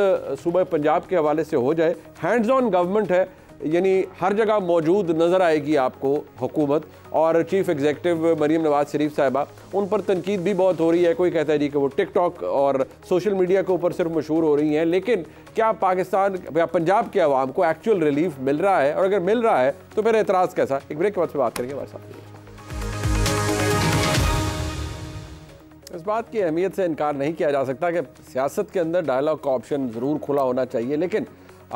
सूबह पंजाब के हवाले से हो जाए हैंड्स ऑन गवर्नमेंट है यानी हर जगह मौजूद नज़र आएगी आपको हुकूमत और चीफ एग्जेक्टिव मरीम नवाज शरीफ साहबा उन पर तनकीद भी बहुत हो रही है कोई कहता है जी कि वो टिकटॉक और सोशल मीडिया के ऊपर सिर्फ मशहूर हो रही हैं लेकिन क्या पाकिस्तान या पंजाब के आवाम को एक्चुअल रिलीफ मिल रहा है और अगर मिल रहा है तो फिर एतराज़ कैसा एक ब्रेक के बाद से बात करेंगे हमारे साथ इस बात की अहमियत से इनकार नहीं किया जा सकता कि सियासत के अंदर डायलॉग का ऑप्शन ज़रूर खुला होना चाहिए लेकिन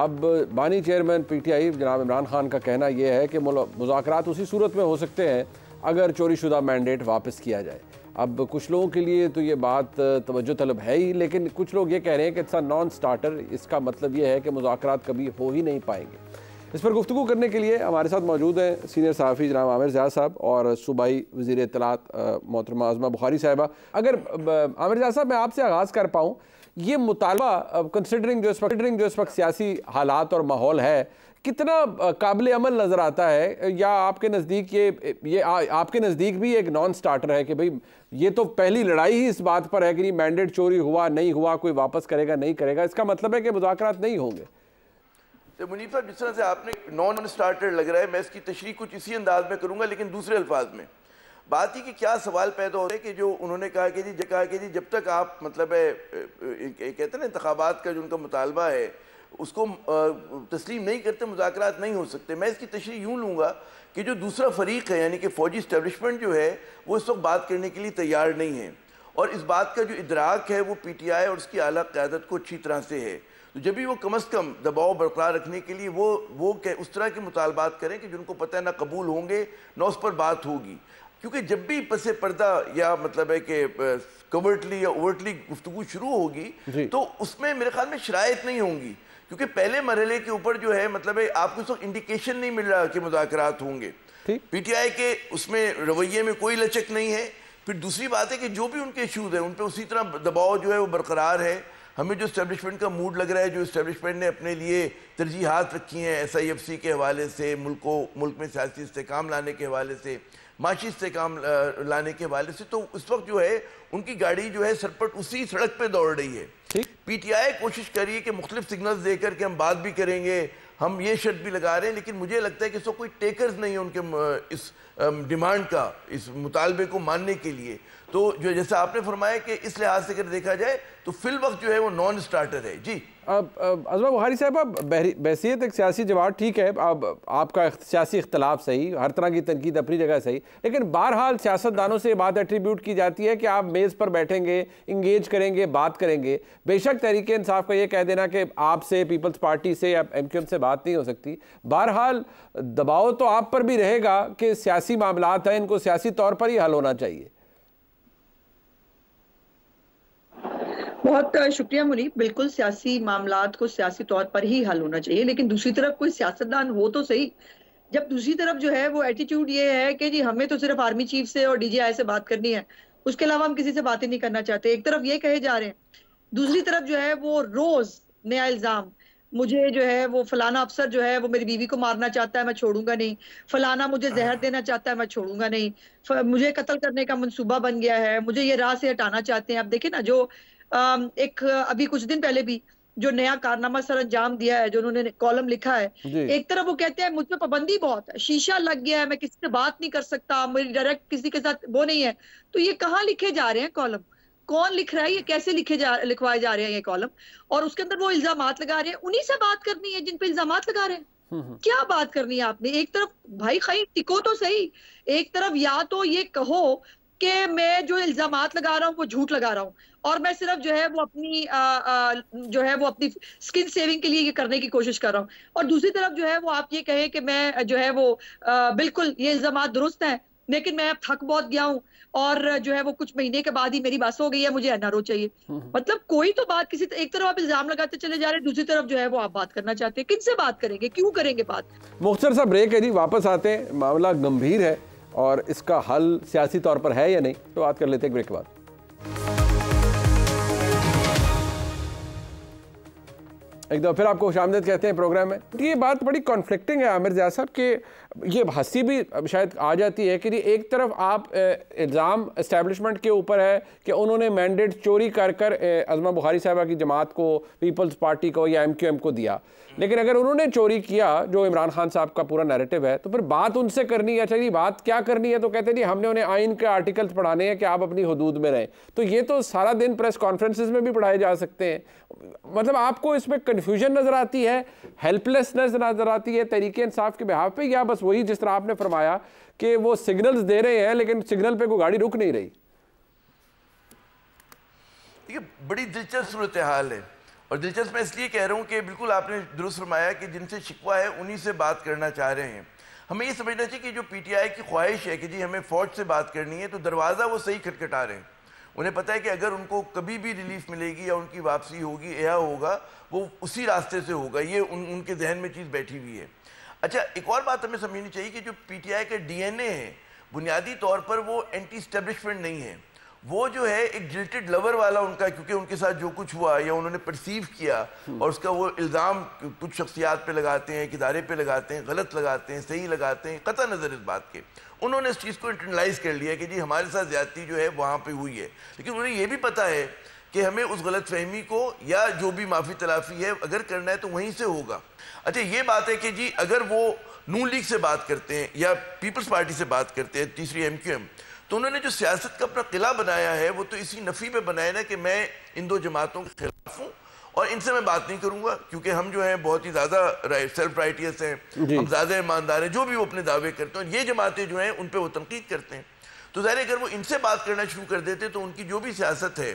अब बानी चेयरमैन पीटीआई जनाब इमरान खान का कहना यह है कि मुजाकर उसी सूरत में हो सकते हैं अगर चोरीशुदा मैंडेट वापस किया जाए अब कुछ लोगों के लिए तो ये बात तवज्जो तलब है ही लेकिन कुछ लोग ये कह रहे हैं कि इट्स अ नॉन स्टार्टर इसका मतलब ये है कि मुजाकर कभी हो ही नहीं पाएंगे इस पर गुफ्तु करने के लिए हमारे साथ मौजूद हैं सीनियर सहाफ़ी जनाब आमिर ज़िया साहब और सूबाई वजी अतलात मोहतरमा आजमा बुखारी साहबा अगर आमिर ज़िया साहब मैं आपसे आगाज़ कर पाऊँ ये मुतालबा कंसिडरिंग जो इस वक्त जो इस वक्त सियासी हालात और माहौल है कितना काबिल अमल नज़र आता है या आपके नज़दीक ये ये आ, आपके नज़दीक भी एक नॉन स्टार्टर है कि भाई ये तो पहली लड़ाई ही इस बात पर है कि मैंडेट चोरी हुआ नहीं हुआ कोई वापस करेगा नहीं करेगा इसका मतलब है कि मुजाकर नहीं होंगे तो मुनीब साहब जिस तरह से आपने नॉन स्टार्टर लग रहा है मैं इसकी तशरी कुछ इसी अंदाज में करूँगा लेकिन दूसरे अल्फाज में बात ही कि क्या सवाल पैदा हो रहे हैं कि जो उन्होंने कहा कि जी कहा कि जी जब तक आप मतलब है कहते हैं ना इंतबात का जो उनका मुतालबा है उसको तस्लीम नहीं करते मुजाकर नहीं हो सकते मैं इसकी तशरी यूँ लूँगा कि जो दूसरा फरीक है यानी कि फ़ौजी इस्टेबलिशमेंट जो है वो इस वक्त बात करने के लिए तैयार नहीं है और इस बात का जो इदराक है वो पी टी आई और उसकी अली क्यादत को अच्छी तरह से है तो जब भी वो कम अज़ कम दबाव बरकरार रखने के लिए वो वो कह उस तरह के मुतालबात करें कि जिनको पता है ना कबूल होंगे ना उस पर बात होगी क्योंकि जब भी पसे पर्दा या मतलब है कि कवर्टली या ओवर्टली गुफ्तु शुरू होगी तो उसमें मेरे ख्याल में शरात नहीं होंगी क्योंकि पहले मरहले के ऊपर जो है मतलब है आपको इस वक्त इंडिकेशन नहीं मिल रहा कि मुजात होंगे पी टी आई के उसमें रवैये में कोई लचक नहीं है फिर दूसरी बात है कि जो भी उनके इशूज़ हैं उन पर उसी तरह दबाव जो है वो बरकरार है हमें जो इस्टेब्लिशमेंट का मूड लग रहा है जो इस्टेबलिशमेंट ने अपने लिए तरजीहत रखी हैं एस आई एफ सी के हवाले से मुल्क को मुल्क में सियासी इसकाम लाने के हवाले से माशी इसकाम लाने के हवाले से तो उस वक्त जो है उनकी गाड़ी जो है सरपट उसी सड़क पर दौड़ रही है पी टी आई कोशिश करिए कि मुख्तु सिग्नल देकर के हम बात भी करेंगे हम ये शर्त भी लगा रहे हैं लेकिन मुझे लगता है कि इसको कोई टेकर्स नहीं है उनके इस डिमांड का इस मुतालबे को मानने के लिए तो जो जैसा आपने फरमाया कि इस लिहाज से अगर देखा जाए तो फिल वक्त जो है वो नॉन स्टार्टर है जी अब अजमा बुहारी साहब अब बहसीत एक सियासी जवाब ठीक है अब आपका सियासी इख्तलाफ सही हर तरह की तनकीद अपनी जगह सही लेकिन बहरहाल सियासतदानों से बात एट्रीब्यूट की जाती है कि आप मेज़ पर बैठेंगे इंगेज करेंगे बात करेंगे बेशक तरीके इंसाफ का ये कह देना कि आपसे पीपल्स पार्टी से या एम क्यू एम से बात नहीं हो सकती बहरहाल दबाव तो आप पर भी रहेगा कि सियासी मामला हैं इनको सियासी तौर पर ही हल होना चाहिए बहुत शुक्रिया मुनीब बिल्कुल सियासी मामला को सियासी तौर पर ही हल होना चाहिए लेकिन दूसरी तरफ कोई सियासतदान हो तो सही जब दूसरी तरफ जो है वो एटीट्यूड ये है कि जी हमें तो सिर्फ आर्मी चीफ से और डीजीआई से बात करनी है उसके अलावा हम किसी से बात ही नहीं करना चाहते एक तरफ ये कहे जा रहे हैं दूसरी तरफ जो है वो रोज नया इल्जाम मुझे जो है वो फलाना अफसर जो है वो मेरी बीवी को मारना चाहता है मैं छोड़ूंगा नहीं फलाना मुझे हाँ। जहर देना चाहता है मैं छोड़ूंगा नहीं मुझे कत्ल करने का मंसूबा बन गया है मुझे ये राह से हटाना चाहते हैं आप देखे ना जो एक अभी कुछ दिन पहले भी जो नया कारनामा सर अंजाम दिया है जो उन्होंने कॉलम लिखा है एक तरफ वो कहते हैं मुझ पर पाबंदी बहुत है शीशा लग गया है मैं किसी से बात नहीं कर सकता मेरी डायरेक्ट किसी के साथ वो नहीं है तो ये कहाँ लिखे जा रहे हैं कॉलम कौन लिख रहा है ये कैसे लिखे जा लिखवाए जा रहे हैं ये कॉलम और उसके अंदर वो इल्जाम लगा रहे हैं उन्हीं से बात करनी है जिन पे इल्जाम लगा रहे हैं हम्म, हम्म। क्या बात करनी है आपने एक तरफ भाई खाई टिको तो सही एक तरफ या तो ये कहो कि मैं जो इल्जाम लगा रहा हूँ वो झूठ लगा रहा हूँ और मैं सिर्फ जो है वो अपनी आ, आ, जो है वो अपनी स्किन सेविंग के लिए ये करने की कोशिश कर रहा हूँ और दूसरी तरफ जो है वो आप ये कहें कि मैं जो है वो आ, बिल्कुल ये इल्जाम दुरुस्त हैं लेकिन मैं अब थक बहुत गया हूँ और जो है वो कुछ महीने के बाद ही मेरी बस हो गई है मुझे एनआरओ चाहिए हम्म, हम्म। मतलब कोई तो बात किसी तो, एक तरफ आप इल्जाम लगाते चले जा रहे हैं दूसरी तरफ जो है वो आप बात करना चाहते हैं किनसे बात करेंगे क्यों करेंगे बात मुख्तर सा ब्रेक है जी वापस आते हैं मामला गंभीर है और इसका हल सियासी तौर पर है या नहीं तो बात कर लेते हैं ब्रेक के बाद एक दफ़ा फिर आपको खुशामदेद कहते हैं प्रोग्राम में तो ये बात बड़ी कॉन्फ्लिक्टिंग है आमिर जया साहब कि ये हंसी भी शायद आ जाती है कि एक तरफ आप इल्ज़ाम इस्टेबलिशमेंट के ऊपर है कि उन्होंने मैंडेट चोरी कर कर अजमा बुखारी साहबा की जमात को पीपल्स पार्टी को या एम क्यू एम को दिया लेकिन अगर उन्होंने चोरी किया जो इमरान खान साहब का पूरा नैरेटिव है तो फिर बात उनसे करनी है अच्छा बात क्या करनी है तो कहते जी हमने उन्हें आइन के आर्टिकल्स पढ़ाने हैं कि आप अपनी हदूद में रहें तो ये तो सारा दिन प्रेस कॉन्फ्रेंसिस में भी पढ़ाए जा सकते हैं मतलब आपको इसमें कन्फ्यूजन नज़र आती है हेल्पलेसनेस नज़र आती है तरीके इंसाफ के बिहाफ पे या बस वही जिस तरह आपने फरमाया कि वो सिग्नल्स दे रहे हैं लेकिन सिग्नल पे कोई गाड़ी रुक नहीं रही देखिए बड़ी दिलचस्प सूरत हाल है और दिलचस्प मैं इसलिए कह रहा हूँ कि बिल्कुल आपने दुरुस्त फरमाया कि जिनसे शिकवा है उन्हीं से बात करना चाह रहे हैं हमें ये समझना चाहिए कि जो पीटीआई की ख्वाहिश है कि जी हमें फौज से बात करनी है तो दरवाज़ा वो सही खटखटा रहे हैं उन्हें पता है कि अगर उनको कभी भी रिलीफ मिलेगी या उनकी वापसी होगी यह होगा वो उसी रास्ते से होगा ये उन, उनके जहन में चीज़ बैठी हुई है अच्छा एक और बात हमें समझनी चाहिए कि जो पीटीआई का डीएनए है बुनियादी तौर पर वो एंटी स्टेब्लिशमेंट नहीं है वो जो है एक गिल्टेड लवर वाला उनका क्योंकि उनके साथ जो कुछ हुआ या उन्होंने परसीव किया हम्म। और उसका वो इल्ज़ाम कुछ शख्सियात पे लगाते हैं किदारे पे लगाते हैं गलत लगाते हैं सही लगाते हैं कतः नज़र इस बात के उन्होंने इस चीज़ को इंटरनलाइज कर लिया कि जी हमारे साथ ज्यादती जो है वहाँ पर हुई है लेकिन उन्हें यह भी पता है कि हमें उस गलत फहमी को या जो भी माफ़ी तलाफ़ी है अगर करना है तो वहीं से होगा अच्छा ये बात है कि जी अगर वो नू लीग से बात करते हैं या पीपल्स पार्टी से बात करते हैं तीसरी एम क्यू एम तो उन्होंने जो सियासत का अपना किला बनाया है वो तो इसी नफ़ी पे बनाया ना कि मैं इन दो जमातों के खिलाफ हूँ और इनसे मैं बात नहीं करूंगा क्योंकि हम जो हैं बहुत ही ज़्यादा सेल्फ राइटियस हैं हम ज़्यादा ईमानदार हैं जो भी वो अपने दावे करते हैं ये जमातें जो हैं उन पर वो तनकीद करते हैं तो ज़ाहिर अगर वो इनसे बात करना शुरू कर देते तो उनकी जो भी सियासत है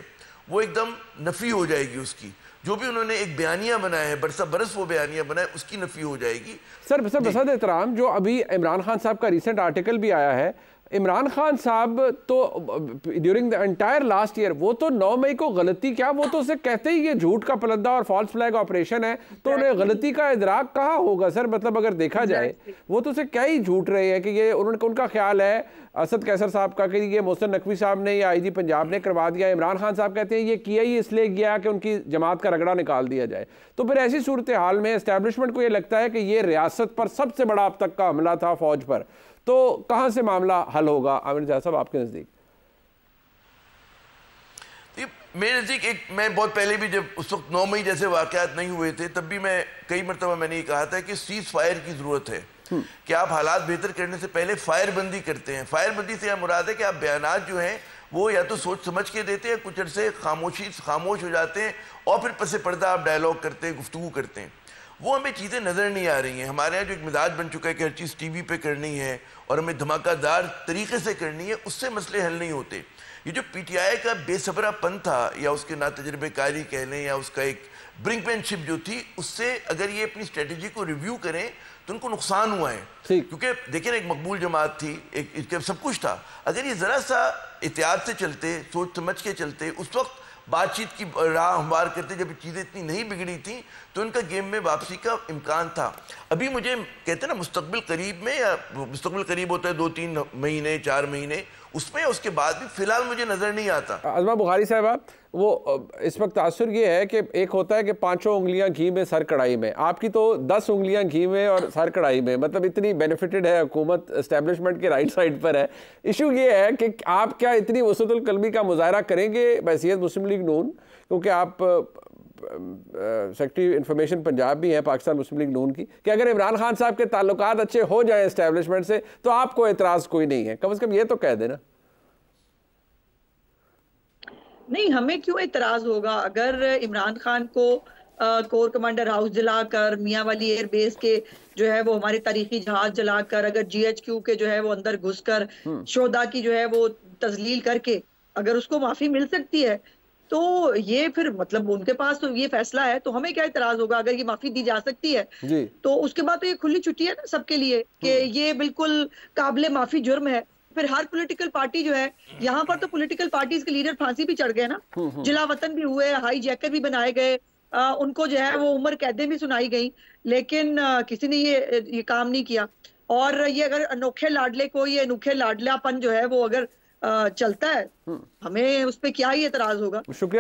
वो एकदम नफ़ी हो जाएगी उसकी जो भी उन्होंने एक बयानिया बनाया है बरसा बरस वो बयानिया बनाए उसकी नफ़ी हो जाएगी सर सर बसद एहतराम जो अभी इमरान खान साहब का रिसेंट आर्टिकल भी आया है इमरान खान साहब तो during the entire last year वो तो 9 मई को गलती क्या वो तो उसे कहते ही ये झूठ का पलंदा और फॉल्स फ्लैग ऑपरेशन है तो उन्हें गलती का इधराक कहाँ होगा सर मतलब अगर देखा जाए वो तो उसे क्या ही झूठ रहे हैं कि ये उन्होंने उनका ख्याल है असद कैसर साहब का कि ये मोहसन नकवी साहब ने या आई जी पंजाब ने करवा दिया इमरान खान साहब कहते हैं ये किया ही इसलिए किया कि उनकी जमात का रगड़ा निकाल दिया जाए तो फिर ऐसी सूरत हाल में इस्टेब्लिशमेंट को ये लगता है कि ये रियासत पर सबसे बड़ा अब तक का हमला था फौज पर तो कहां से मामला हल होगा आमिर जहा साहब आपके नज़दीक मेरे नज़दीक एक मैं बहुत पहले भी जब उस वक्त नौ मई जैसे वाकत नहीं हुए थे तब भी मैं कई मरतबा मैंने ये कहा था कि सीज फायर की ज़रूरत है हम्म। कि आप हालात बेहतर करने से पहले फायरबंदी करते हैं फायरबंदी से यह मुराद है कि आप बयान जो हैं वो या तो सोच समझ के देते हैं कुछ अरसे खामोशी खामोश हो जाते हैं और फिर पसे पर्दा आप डायलॉग करते हैं गुफ्तु करते हैं वो हमें चीज़ें नज़र नहीं आ रही हैं हमारे यहाँ जो एक मिजाज बन चुका है कि हर चीज़ टी वी पर करनी है और हमें धमाकादार तरीके से करनी है उससे मसले हल नहीं होते ये जो पी टी आई का बेसबरापन था या उसके ना तजर्बेकारी कह लें या उसका एक ब्रिंकमैनशिप जो थी उससे अगर ये अपनी स्ट्रेटजी को रिव्यू करें तो उनको नुकसान हुआ है क्योंकि देखिए ना एक मकबूल जमात थी एक, एक सब कुछ था अगर ये ज़रा सा एहतियात से चलते सोच समझ के चलते उस वक्त बातचीत की राह हमवार करते जब चीज़ें इतनी नहीं बिगड़ी थी तो उनका गेम में वापसी का इम्कान था अभी मुझे कहते हैं ना मुस्तबिल करीब में या मुस्तबिल करीब होता है दो तीन महीने चार महीने उसमें उसके बाद भी फिलहाल मुझे नजर नहीं आता अजमा बुखारी साहब वो इस वक्त तासर ये है कि एक होता है कि पांचों उंगलियां घी में सर कढ़ाई में आपकी तो दस उंगलियां घी में और सर कढ़ाई में मतलब इतनी बेनिफिटेड है हुकूमत इस्टेब्लिशमेंट के राइट साइड पर है इशू ये है कि आप क्या इतनी वसतुलकलमी का मुजाहरा करेंगे बैसीत मुस्लिम लीग नून क्योंकि आप सेक्रेटरी इन्फॉर्मेशन पंजाब भी हैं पाकिस्तान मुस्लिम लीग नून की कि अगर इमरान खान साहब के ताल्लुक अच्छे हो जाएं इस्टेबलिशमेंट से तो आपको एतराज़ कोई नहीं है कम अज़ कम ये तो कह देना नहीं हमें क्यों एतराज़ होगा अगर इमरान खान को कोर कमांडर हाउस जलाकर मियाँ वाली एयरबेस के जो है वो हमारे तारीखी जहाज जलाकर अगर जीएचक्यू के जो है वो अंदर घुसकर हम्म। शोधा की जो है वो तजलील करके अगर उसको माफी मिल सकती है तो ये फिर मतलब उनके पास तो ये फैसला है तो हमें क्या इतराज होगा अगर ये माफी दी जा सकती है तो उसके बाद तो ये खुली छुट्टी है ना सबके लिए कि हम्म। ये बिल्कुल काबिल माफी जुर्म है फिर हर पॉलिटिकल पार्टी जो है यहाँ पर तो पॉलिटिकल पार्टीज के लीडर फांसी भी चढ़ गए ना हम्म, हम्म। जिला वतन भी हुए हाई जैकर भी बनाए गए आ, उनको जो है वो उम्र कैदे भी सुनाई गई लेकिन आ, किसी ने ये ये काम नहीं किया और ये अगर अनोखे लाडले को ये अनोखे लाडलापन जो है वो अगर चलता है हम्म। हमें उस पर क्या ही एतराज होगा शुक्रिया